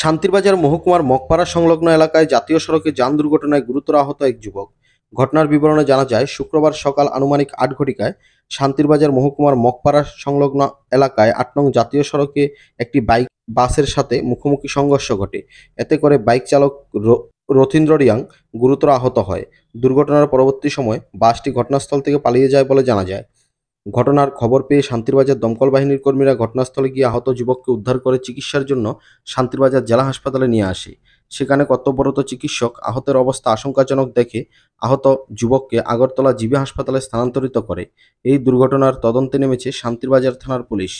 শান্তিরবাজার মহকুমার মকপাড়া সংলগ্ন এলাকায় জাতীয় সড়কে যান দুর্ঘটনায় গুরুতর আহত এক যুবক ঘটনার বিবরণে জানা যায় শুক্রবার সকাল আনুমানিক আট ঘটিকায় শান্তিরবাজার মহকুমার মকপাড়া সংলগ্ন এলাকায় আট নং জাতীয় সড়কে একটি বাইক বাসের সাথে মুখোমুখি সংঘর্ষ ঘটে এতে করে বাইক চালক রথীন্দ্র রিয়াং গুরুতর আহত হয় দুর্ঘটনার পরবর্তী সময় বাসটি ঘটনাস্থল থেকে পালিয়ে যায় বলে জানা যায় ঘটনার খবর পেয়ে শান্তিরবাজার দমকল বাহিনীর কর্মীরা ঘটনাস্থলে গিয়ে আহত যুবককে উদ্ধার করে চিকিৎসার জন্য শান্তিরবাজার জেলা হাসপাতালে নিয়ে আসে সেখানে কর্তব্যরত চিকিৎসক আহতের অবস্থা আশঙ্কাজনক দেখে আহত যুবককে আগরতলা জিবি হাসপাতালে স্থানান্তরিত করে এই দুর্ঘটনার তদন্তে নেমেছে শান্তিরবাজার থানার পুলিশ